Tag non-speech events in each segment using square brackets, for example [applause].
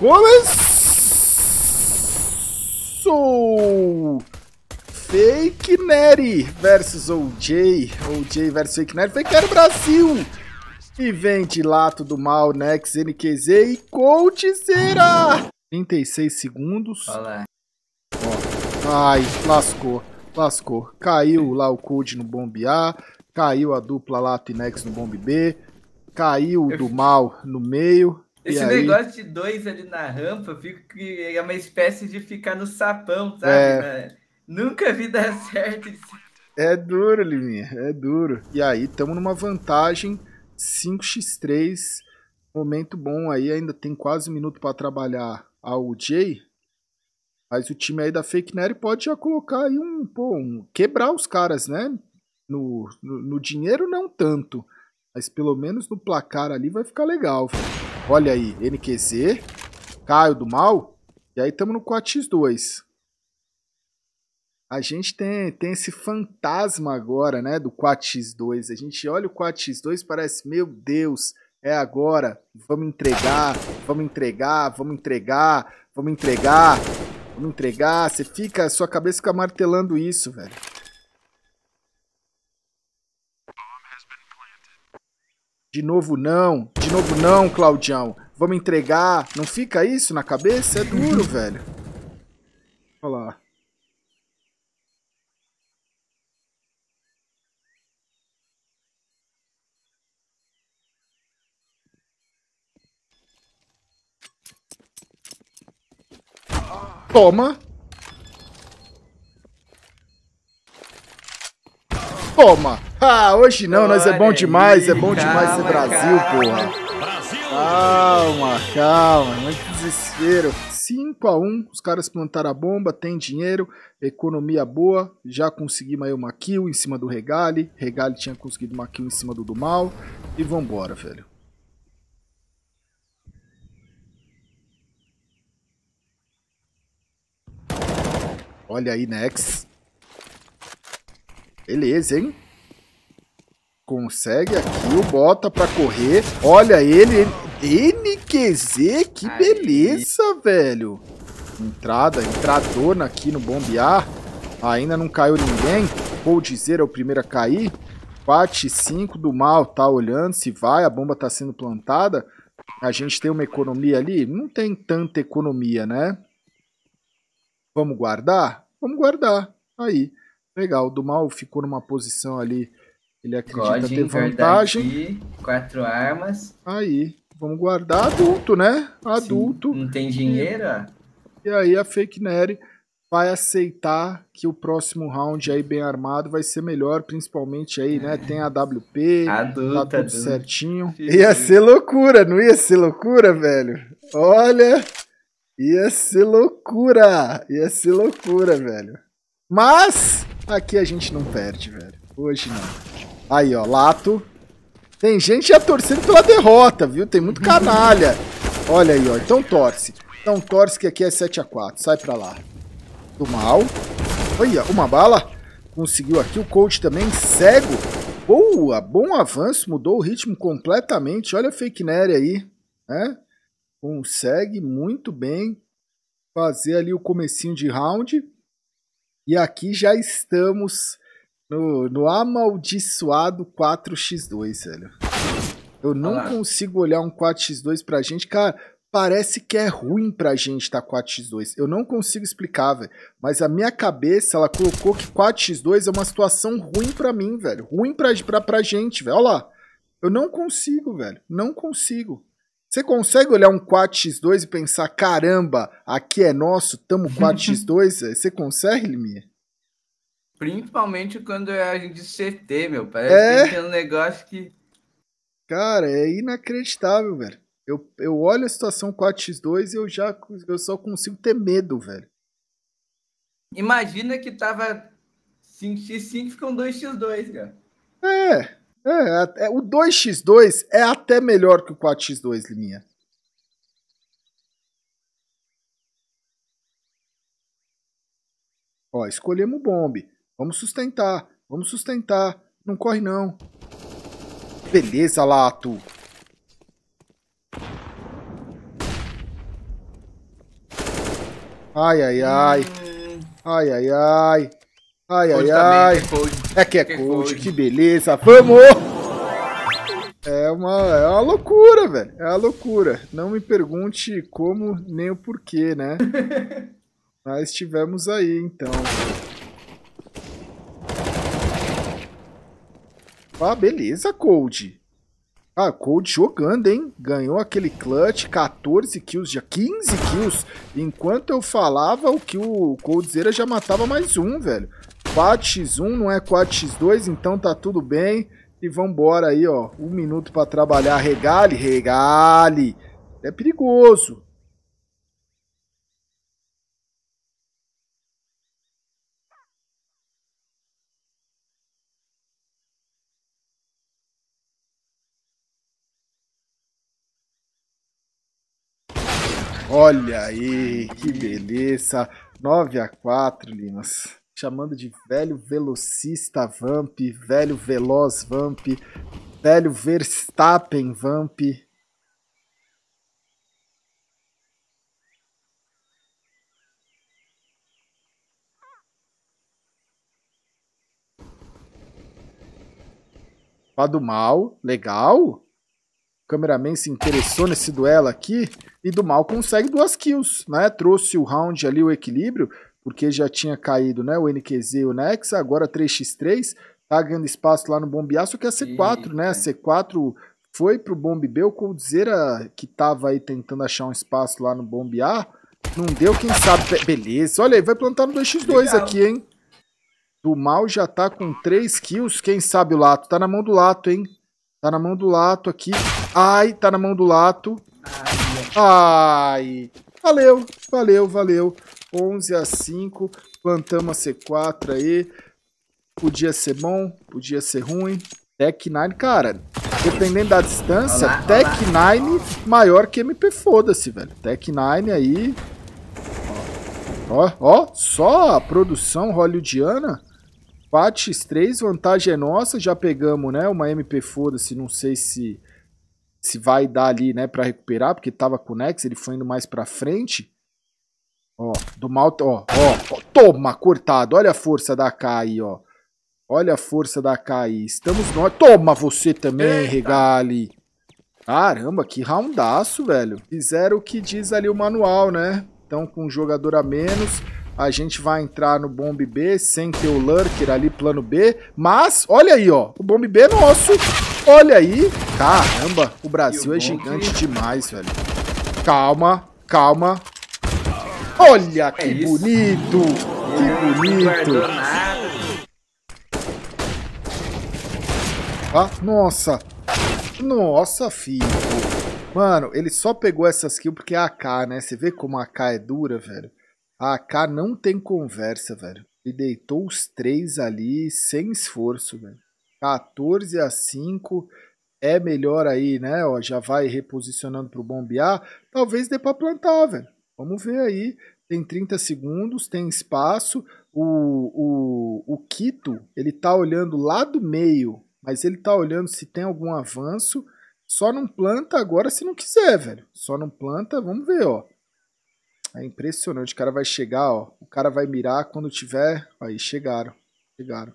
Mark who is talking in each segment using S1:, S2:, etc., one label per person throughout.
S1: Começou! Fake Neri versus OJ. OJ versus Fake Neri. Fake Neri Brasil! E vem de lato do mal, Nex, NQZ e Coach Zera! 36 segundos. Olá. Ai, lascou, lascou. Caiu lá o Code no bombe A, caiu a dupla Lato e Nex no bombe B, caiu o do mal no meio, esse negócio de dois ali na rampa fico que é uma espécie de ficar no sapão, sabe? É... Né? Nunca vi dar [laughs] certo. É duro, Liminha, é duro. E aí, estamos numa vantagem 5x3. Momento bom aí, ainda tem quase um minuto para trabalhar a UJ. Mas o time aí da Fake Nery pode já colocar aí um, pô, um quebrar os caras, né? No, no, no dinheiro não tanto, mas pelo menos no placar ali vai ficar legal. Olha aí, NQZ, Caio do Mal. E aí estamos no 4x2. A gente tem, tem esse fantasma agora, né, do 4x2. A gente olha o 4x2 parece, meu Deus, é agora. Vamos entregar, vamos entregar, vamos entregar, vamos entregar, vamos entregar. Você fica, sua cabeça fica martelando isso, velho. De novo não, de novo não, Claudião. Vamos entregar. Não fica isso na cabeça? É duro, velho. Olha lá. Toma! Toma! Ah, hoje não, nós é bom demais, é bom demais ser Brasil, porra. Calma, calma, não é que desespero. 5 a 1 os caras plantaram a bomba, tem dinheiro, economia boa, já conseguimos aí uma kill em cima do Regale, Regale tinha conseguido uma kill em cima do do mal, e vambora, velho. Olha aí, Nex. Beleza, hein? Consegue aqui o bota pra correr. Olha ele. NQZ, que beleza, Aí. velho. Entrada, entradona aqui no bombear. Ainda não caiu ninguém. Vou dizer, é o primeiro a cair. Bate 5 do mal, tá olhando se vai. A bomba tá sendo plantada. A gente tem uma economia ali? Não tem tanta economia, né? Vamos guardar? Vamos guardar. Aí. Legal, o mal ficou numa posição ali. Ele acredita God, ter vantagem. Aqui, quatro armas. Aí, vamos guardar. Adulto, né? Adulto. Sim. Não tem dinheiro? E, e aí a Fake Neri vai aceitar que o próximo round aí bem armado vai ser melhor, principalmente aí, né? Tem a WP, tá adulto, tá tudo certinho. Filho. Ia ser loucura, não ia ser loucura, velho? Olha, ia ser loucura, ia ser loucura, velho. Mas Aqui a gente não perde, velho. Hoje não. Aí, ó, Lato. Tem gente já torcendo pela derrota, viu? Tem muito canalha. Olha aí, ó. Então torce. Então torce que aqui é 7x4. Sai pra lá. Do mal. Olha, uma bala. Conseguiu aqui. O coach também cego. Boa, bom avanço. Mudou o ritmo completamente. Olha a fake Nery aí, né? Consegue muito bem fazer ali o comecinho de round. E aqui já estamos no, no amaldiçoado 4x2, velho. Eu não ah. consigo olhar um 4x2 pra gente, cara. Parece que é ruim pra gente tá 4x2. Eu não consigo explicar, velho. Mas a minha cabeça, ela colocou que 4x2 é uma situação ruim pra mim, velho. Ruim pra, pra, pra gente, velho. Olha lá. Eu não consigo, velho. Não consigo. Você consegue olhar um 4x2 e pensar, caramba, aqui é nosso, tamo 4x2? [laughs] Você consegue, Liminha? Principalmente quando é a gente CT, meu. Parece é... que tem um negócio que. Cara, é inacreditável, velho. Eu, eu olho a situação 4x2 e eu já eu só consigo ter medo, velho. Imagina que tava 5x5 ficam 2x2, cara. É, é, é, o 2x2 é até melhor que o 4x2, Liminha. Ó, escolhemos o bombe. Vamos sustentar, vamos sustentar. Não corre, não. Beleza, Lato. Ai, ai, ai. Hum. Ai, ai, ai. Ai, ai, ai. É, é que é, é que beleza. Vamos! É uma, é uma loucura, velho. É uma loucura. Não me pergunte como nem o porquê, né? [laughs] Mas tivemos aí, então. Ah, beleza, Cold. Ah, Cold jogando, hein? Ganhou aquele clutch, 14 kills, já 15 kills. Enquanto eu falava, o que o Coldzera já matava mais um, velho. 4x1, não é 4x2, então tá tudo bem. E vambora aí, ó. Um minuto para trabalhar. Regale, regale. É perigoso. Olha aí, que beleza. 9 a 4, Limas chamando de velho velocista Vamp, velho veloz Vamp, velho Verstappen Vamp. do mal, legal. O cameraman se interessou nesse duelo aqui. E do mal consegue duas kills, né? Trouxe o round ali, o equilíbrio porque já tinha caído né, o NQZ e o Nex, agora 3x3, tá ganhando espaço lá no Bombe A, só que a C4, Eita. né? A C4 foi pro Bombe B, o Coldzera que tava aí tentando achar um espaço lá no Bombe A, não deu, quem sabe. Beleza, olha aí, vai plantar no 2x2 Legal. aqui, hein? Do mal já tá com 3 kills, quem sabe o Lato, tá na mão do Lato, hein? Tá na mão do Lato aqui. Ai, tá na mão do Lato. Ai, valeu, valeu, valeu. 11 a 5, plantamos a C4 aí. Podia ser bom, podia ser ruim. Tech 9, cara, dependendo da distância, olá, Tech 9 maior que MP, foda-se, velho. Tech 9 aí. Ó, ó, só a produção hollywoodiana. 4x3, vantagem é nossa. Já pegamos, né, uma MP, foda-se, não sei se se vai dar ali, né, para recuperar, porque tava com o Nex, ele foi indo mais pra frente. Ó, do mal, ó, ó, toma, cortado. Olha a força da AK aí, ó. Olha a força da AK aí. Estamos nós. Toma você também, Eita. regale. Caramba, que roundaço, velho. Fizeram o que diz ali o manual, né? Então, com um jogador a menos, a gente vai entrar no bomb B sem ter o lurker ali, plano B. Mas, olha aí, ó. O bomb B é nosso. Olha aí. Caramba, o Brasil é gigante demais, velho. Calma, calma. Olha é que é bonito! Que bonito! Ah, nossa! Nossa, filho! Mano, ele só pegou essas kills porque é AK, né? Você vê como a AK é dura, velho? A AK não tem conversa, velho. Ele deitou os três ali sem esforço, velho. 14 a 5 é melhor aí, né? Ó, já vai reposicionando pro bombear. Talvez dê pra plantar, velho. Vamos ver aí. Tem 30 segundos, tem espaço. O, o, o Quito, ele tá olhando lá do meio, mas ele tá olhando se tem algum avanço. Só não planta agora se não quiser, velho. Só não planta, vamos ver, ó. É impressionante, o cara vai chegar, ó. O cara vai mirar quando tiver... Aí, chegaram. Chegaram.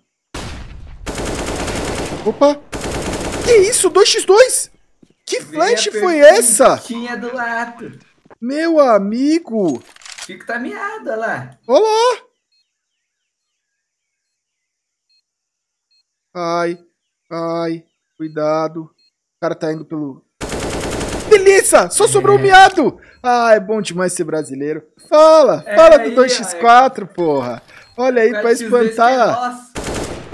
S1: Opa! Que isso? 2x2? Que flash foi essa? Tinha do lado. Meu amigo! que tá olha lá. Olá! Ai, ai, cuidado. O cara tá indo pelo. Delícia! Só é. sobrou o é. um miado! Ah, é bom demais ser brasileiro. Fala! É, fala do 2x4, porra! Olha aí, pra espantar.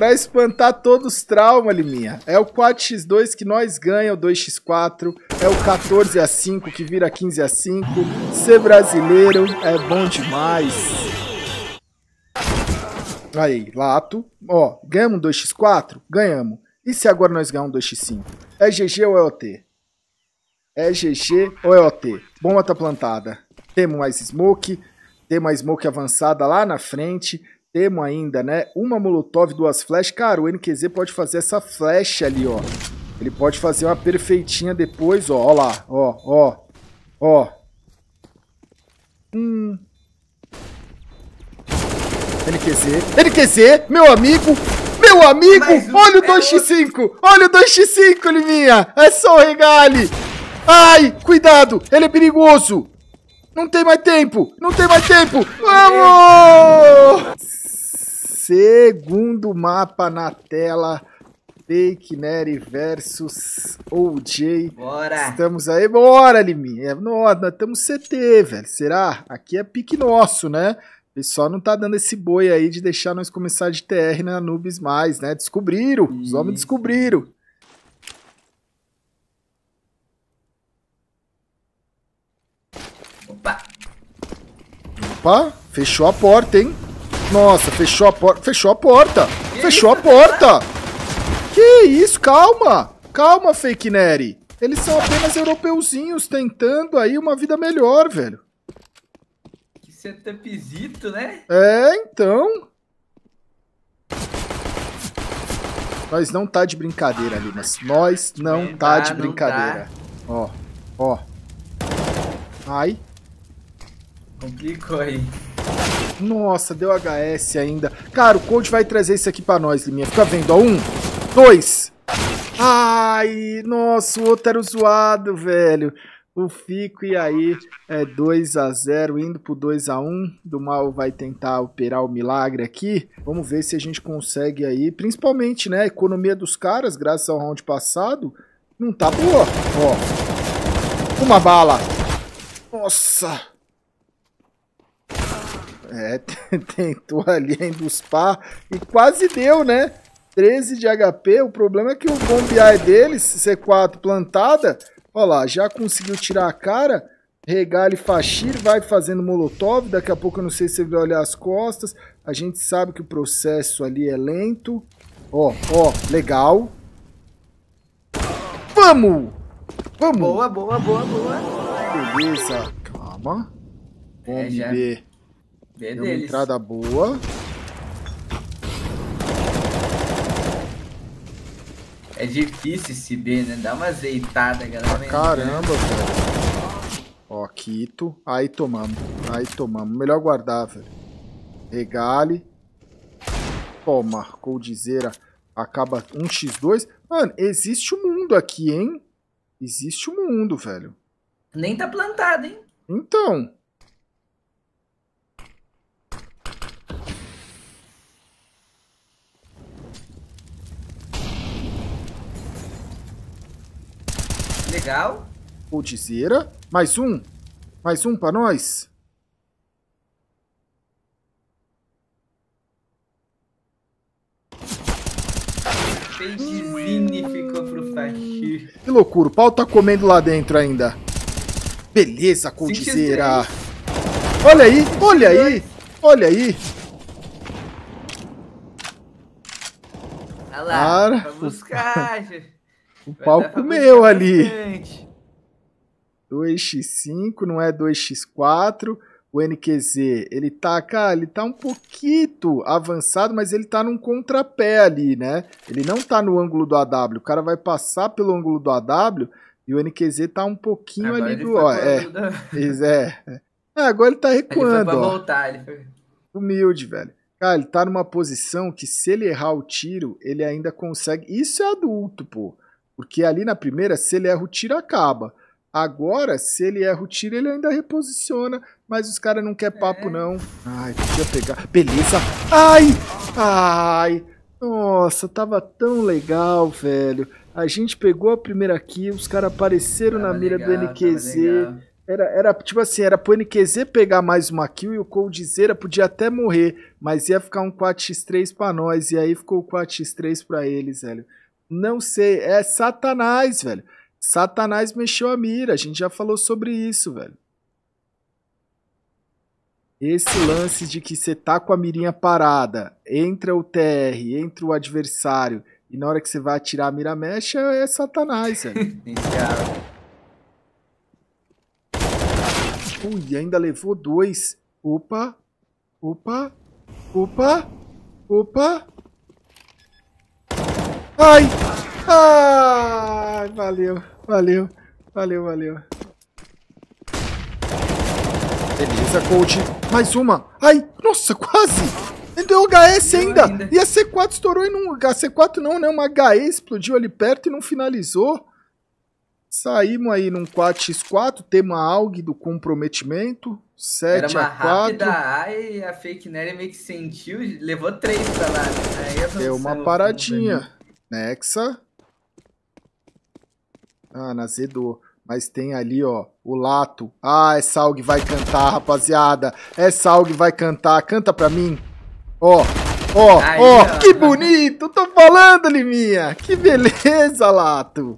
S1: Pra espantar todos os traumas, Liminha. É o 4x2 que nós ganha, o 2x4. É o 14x5 que vira 15x5. Ser brasileiro é bom demais. Aí, lato. Ó, ganhamos um 2x4? Ganhamos. E se agora nós ganhamos um 2x5? É GG ou é OT? É GG ou é OT? Bomba tá plantada. Temos mais smoke. Temos mais smoke avançada lá na frente temos ainda, né? Uma Molotov, duas flechas. Cara, o NQZ pode fazer essa flecha ali, ó. Ele pode fazer uma perfeitinha depois, ó. Ó lá, ó, ó, ó. Hum. NQZ. NQZ, meu amigo! Meu amigo! olha o 2x5! É olha o 2x5, Liminha! É só o regale! Ai, cuidado! Ele é perigoso! Não tem mais tempo! Não tem mais tempo! Vamos! Segundo mapa na tela. Fake Neri versus OJ. Bora! Estamos aí, bora, Limi! É, nós, nós estamos CT, velho. Será? Aqui é pique nosso, né? O pessoal não tá dando esse boi aí de deixar nós começar de TR na Nubes mais, né? Descobriram, Isso. os homens descobriram. Opa, fechou a porta, hein? Nossa, fechou a porta. Fechou a porta. Que fechou isso? a porta. Que isso? Calma. Calma, fake Neri. Eles são apenas europeuzinhos tentando aí uma vida melhor, velho. Que setupzito, né? É, então. Nós não tá de brincadeira, Limas. Nós não, tá, de tá, brincadeira. Tá. Ó, ó. Ai. Complicou aí. Nossa, deu HS ainda. Cara, o Cold vai trazer isso aqui pra nós, Liminha. Fica vendo, ó. Um, dois. Ai, nossa, o outro era zoado, velho. O Fico, e aí é 2 a 0 indo pro 2 a 1 Do Mal vai tentar operar o milagre aqui. Vamos ver se a gente consegue aí, principalmente, né, a economia dos caras, graças ao round passado, não tá boa. Ó, uma bala. Nossa, é, [laughs] tentou ali enduspar e quase deu, né? 13 de HP, o problema é que o bombear é deles, C4 plantada. Olha lá, já conseguiu tirar a cara. Regale Fashir vai fazendo molotov, daqui a pouco eu não sei se ele vai olhar as costas. A gente sabe que o processo ali é lento. Ó, ó, legal. Vamos! Vamos! Boa, boa, boa, boa. Beleza, calma. É, Vamos é, ver. É uma entrada boa. É difícil esse B, né? Dá uma azeitada, galera. Ah, caramba, velho. Ó, Quito. Aí tomamos. Aí tomamos. Melhor guardar, velho. Regale. Toma. Coldzera. Acaba 1x2. Mano, existe um mundo aqui, hein? Existe um mundo, velho. Nem tá plantado, hein? Então. Legal. Putzeira. Mais um. Mais um pra nós. Peixezinho ficou pro Faxi. Que loucura, o pau tá comendo lá dentro ainda. Beleza, coldizeira. Olha aí, olha aí, olha aí. Olha lá, Cara. pra buscar. O palco meu ali. Frente. 2x5, não é 2x4. O NQZ, ele tá, cara, ele tá um pouquito avançado, mas ele tá num contrapé ali, né? Ele não tá no ângulo do AW. O cara vai passar pelo ângulo do AW e o NQZ tá um pouquinho agora ali do... Ó, é. é, é. agora ele tá recuando, ele foi pra Voltar, ele foi... Humilde, velho. Cara, ele tá numa posição que se ele errar o tiro, ele ainda consegue... Isso é adulto, pô. Porque ali na primeira, se ele erra o tiro, acaba. Agora, se ele erra o tiro, ele ainda reposiciona. Mas os caras não quer papo, é. não. Ai, podia pegar. Beleza. Ai! Ai! Nossa, tava tão legal, velho. A gente pegou a primeira aqui, os caras apareceram tava na mira legal, do NQZ. Era, era tipo assim, era pro NQZ pegar mais uma kill e o Coldzera podia até morrer, mas ia ficar um 4x3 pra nós, e aí ficou o 4x3 pra eles, velho. Não sei, é Satanás, velho. Satanás mexeu a mira, a gente já falou sobre isso, velho. Esse lance de que você tá com a mirinha parada, entra o TR, entra o adversário, e na hora que você vai atirar a mira mexe, é Satanás, velho. [laughs] Ui, ainda levou dois. Opa, opa, opa, opa. Ai! Ai! Valeu, valeu, valeu, valeu. Beleza, coach. Mais uma. Ai! Nossa, quase! Ele deu HS ainda. ainda. E a C4 estourou e não... A C4 não, né? Uma HE explodiu ali perto e não finalizou. Saímos aí num 4x4, tema AUG do comprometimento, 7 Era a 4. Rápida, a e a Fake Nery meio que sentiu, levou 3 pra lá. Né? Deu uma paradinha. Né? Nexa. Ah, nazedou. Mas tem ali, ó, o Lato. Ah, essa é AUG vai cantar, rapaziada. Essa é AUG vai cantar. Canta pra mim. Ó, ó, Aí, ó. Que tá bonito. Tô falando, Liminha. Que beleza, Lato.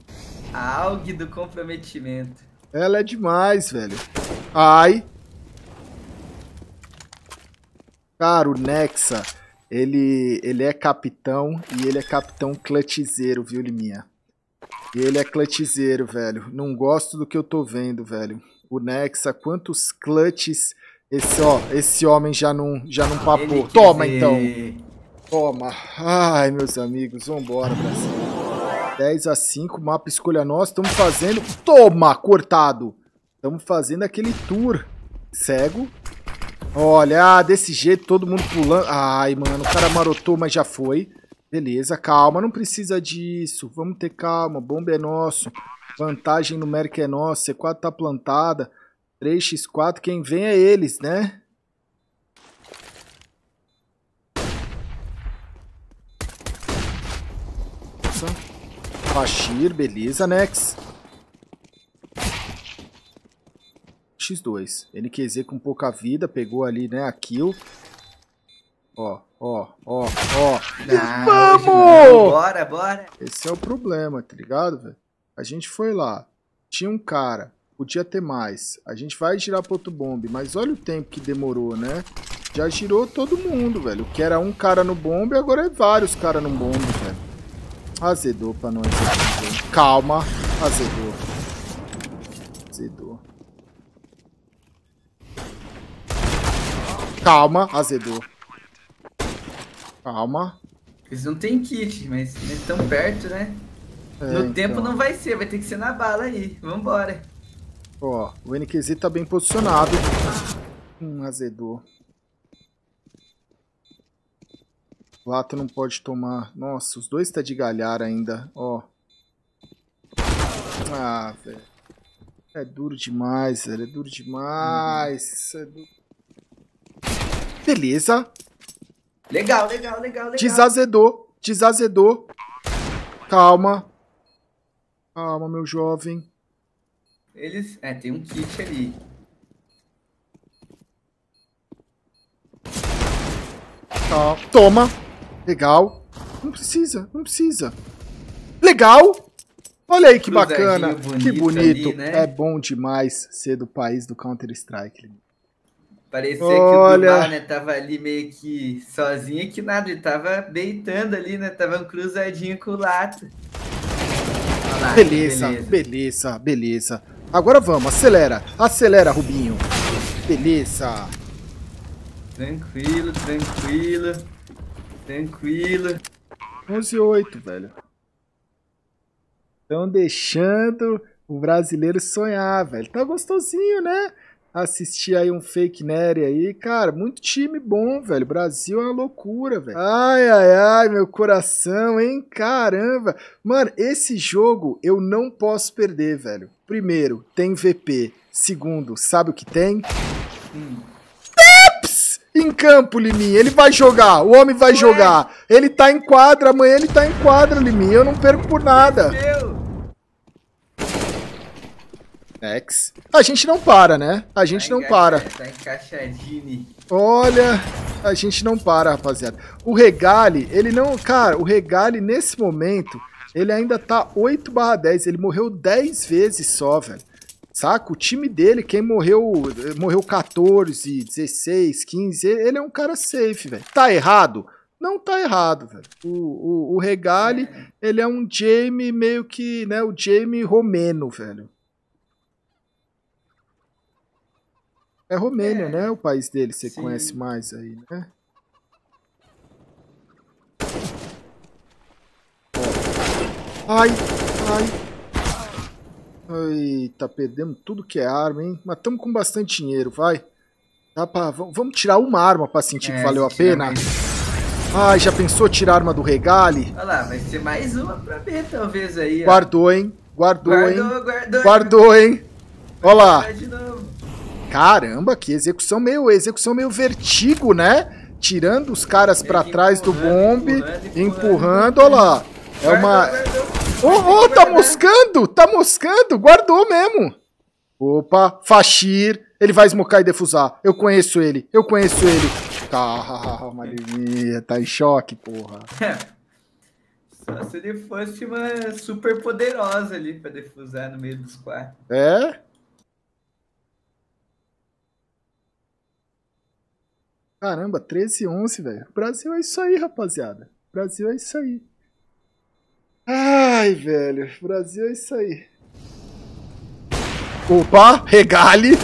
S1: A AUG do comprometimento. Ela é demais, velho. Ai. Cara, o Nexa ele, ele é capitão e ele é capitão clutchzeiro, viu, Liminha? Ele é clutchzeiro, velho. Não gosto do que eu tô vendo, velho. O Nexa, quantos clutches esse, ó, esse homem já não, já não papou. Toma, então. Toma. Ai, meus amigos, vambora Brasil. 10 a 5, mapa escolha nossa. Estamos fazendo... Toma, cortado. Estamos fazendo aquele tour cego Olha, ah, desse jeito todo mundo pulando. Ai, mano, o cara marotou, mas já foi. Beleza, calma, não precisa disso. Vamos ter calma, bomba é nosso. Vantagem numérica é nossa, C4 tá plantada. 3x4, quem vem é eles, né? Nossa. beleza, Nex. X2. NQZ com pouca vida, pegou ali, né, a kill. Ó, ó, ó, ó. Não, Vamos! Bora, bora. Esse é o problema, tá ligado, velho? A gente foi lá, tinha um cara, podia ter mais. A gente vai girar pro outro bombe, mas olha o tempo que demorou, né? Já girou todo mundo, velho. O que era um cara no bombe, agora é vários caras no bombe, velho. Azedou pra nós Calma, azedou. Calma, azedou. Calma. Eles não têm kit, mas estão perto, né? É, no então. tempo não vai ser, vai ter que ser na bala aí. Vambora. Ó, o NQZ tá bem posicionado. Hum, azedou. Lata não pode tomar. Nossa, os dois tá de galhar ainda, ó. Ah, velho. É duro demais, velho. É duro demais. É duro Beleza. Legal, legal, legal, legal. Desazedou, desazedou. Calma. Calma, meu jovem. Eles... É, tem um kit ali. toma. Legal. Não precisa, não precisa. Legal! Olha aí que bacana, bonito que bonito. Ali, né? É bom demais ser do país do Counter-Strike. Parecia Olha. que o Duval, né, tava ali meio que sozinho, que nada, ele tava deitando ali, né? Tava um cruzadinho com o Lato. beleza, beleza, beleza, Agora vamos, acelera, acelera, Rubinho. Beleza. Tranquilo, tranquilo. Tranquilo. 11 8, velho. Estão deixando o brasileiro sonhar, velho. Tá gostosinho, né? assistir aí um fake Nery aí. Cara, muito time bom, velho. Brasil é uma loucura, velho. Ai, ai, ai, meu coração, hein? Caramba. Mano, esse jogo eu não posso perder, velho. Primeiro, tem VP. Segundo, sabe o que tem? Hum. Em campo, Liminha. Ele vai jogar. O homem vai Ué? jogar. Ele tá em quadra. Amanhã ele tá em quadra, Liminha. Eu não perco por nada. Meu Next. A gente não para, né? A gente tá não para. Tá encaixadinho. Olha, a gente não para, rapaziada. O Regale, ele não... Cara, o Regale, nesse momento, ele ainda tá 8 barra 10. Ele morreu 10 vezes só, velho. Saca? O time dele, quem morreu, morreu 14, 16, 15, ele é um cara safe, velho. Tá errado? Não tá errado, velho. O, o, o Regale, é. ele é um Jamie meio que, né, o Jamie Romeno, velho. É Romênia, é. né? O país dele, você Sim. conhece mais aí, né? É. Ai, ai. Eita, perdemos tudo que é arma, hein? Mas estamos com bastante dinheiro, vai. Dá pra... Vamos tirar uma arma pra sentir é, que valeu a pena. Ai, já pensou tirar a arma do regale? Olha lá, vai ser mais uma pra ver, talvez aí. Ó. Guardou, hein? Guardou, guardou hein? Guardou, guardou hein? Olha lá. Caramba, que execução meio, execução meio vertigo, né? Tirando os caras para trás do né? bombe, né? empurrando, empurrando, né? olha lá. É uma... oh, oh, tá moscando, tá moscando, guardou mesmo. Opa, Fashir, ele vai esmocar e defusar. Eu conheço ele, eu conheço ele. Calma, tá, Levia, tá em choque, porra. [laughs] Só se ele fosse uma super poderosa ali pra defusar no meio dos quatro. É? Caramba, 13 11, velho. Brasil é isso aí, rapaziada. Brasil é isso aí. Ai, velho. Brasil é isso aí. Opa, regale.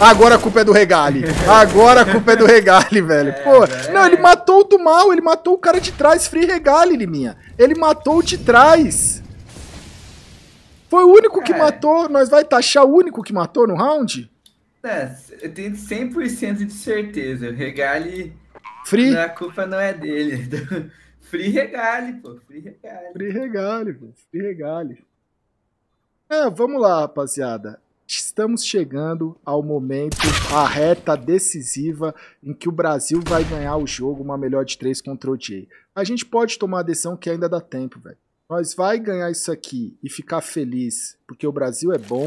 S1: Agora a culpa é do regale. [laughs] Agora a culpa é do regale, velho. É, Pô, não, ele matou o do mal, ele matou o cara de trás. Free regale, Liminha. Ele matou o de trás. Foi o único que é. matou. Nós vai taxar o único que matou no round? É, eu tenho 100% de certeza. O Regali. Free? É a culpa não é dele. [laughs] Free Regali, pô. Free Regali. Free Regali, pô. Free Regali. É, vamos lá, rapaziada. Estamos chegando ao momento, a reta decisiva em que o Brasil vai ganhar o jogo, uma melhor de três contra o Jay. A gente pode tomar a decisão que ainda dá tempo, velho. Nós vai ganhar isso aqui e ficar feliz, porque o Brasil é bom,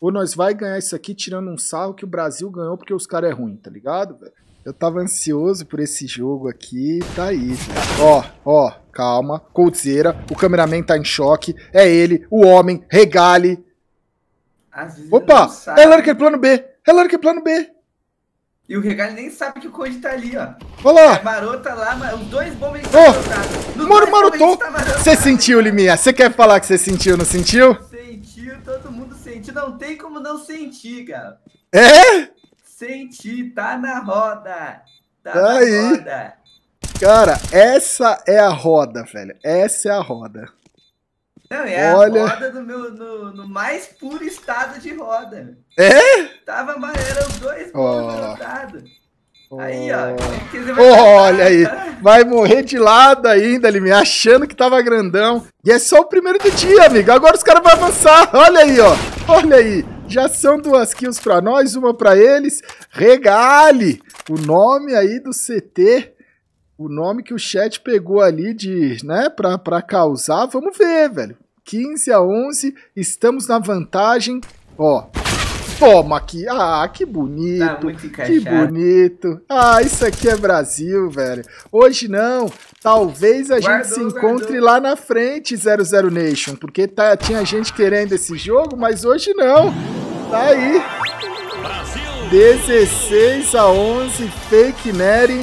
S1: ou nós vai ganhar isso aqui tirando um sarro que o Brasil ganhou porque os caras é ruim, tá ligado, velho? Eu tava ansioso por esse jogo aqui, tá aí. Ó, ó, calma, coldzera, o cameraman tá em choque, é ele, o homem, regale. Opa, é Lurker é plano B, é Lurker é plano B. E o Regale nem sabe que o Code tá ali, ó. Olha lá. É marota lá, os dois bombas oh. tá Mano, marotou. Você tá sentiu, Liminha? Você quer falar que você sentiu, não sentiu? Sentiu, todo mundo gente não tem como não sentir, cara. É? Sentir, tá na roda. Tá, tá na aí. roda. Cara, essa é a roda, velho. Essa é a roda. Não, é Olha... a roda do meu, no, no, mais puro estado de roda. É? Tava amarelo, os dois oh. rodados. Aí, ó. Olha aí. Vai morrer de lado ainda, ele me achando que tava grandão. E é só o primeiro do dia, amigo. Agora os caras vão avançar. Olha aí, ó. Olha aí. Já são duas kills pra nós, uma pra eles. Regale o nome aí do CT. O nome que o chat pegou ali de, né, pra, pra causar. Vamos ver, velho. 15 a 11. Estamos na vantagem. Ó, Toma aqui. Ah, que bonito. Tá muito que bonito. Ah, isso aqui é Brasil, velho. Hoje não. Talvez a guardou, gente se encontre guardou. lá na frente, 00 Nation. Porque tá, tinha gente querendo esse jogo, mas hoje não. Tá aí. Brasil. 16 a 11, Fake Nery.